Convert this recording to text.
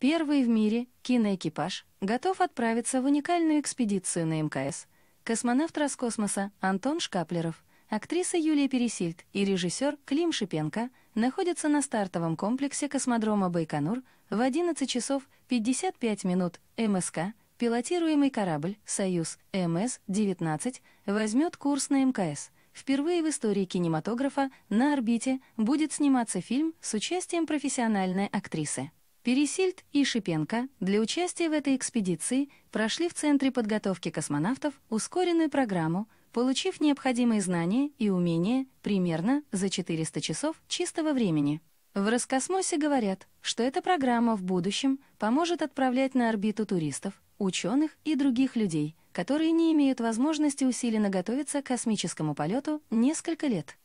Первый в мире киноэкипаж готов отправиться в уникальную экспедицию на МКС. Космонавт Роскосмоса Антон Шкаплеров, актриса Юлия Пересильд и режиссер Клим Шипенко находятся на стартовом комплексе космодрома Байконур в 11 часов 55 минут МСК. Пилотируемый корабль «Союз МС-19» возьмет курс на МКС – впервые в истории кинематографа на орбите будет сниматься фильм с участием профессиональной актрисы. Пересильд и Шипенко для участия в этой экспедиции прошли в Центре подготовки космонавтов ускоренную программу, получив необходимые знания и умения примерно за 400 часов чистого времени. В Роскосмосе говорят, что эта программа в будущем поможет отправлять на орбиту туристов, ученых и других людей, которые не имеют возможности усиленно готовиться к космическому полету несколько лет.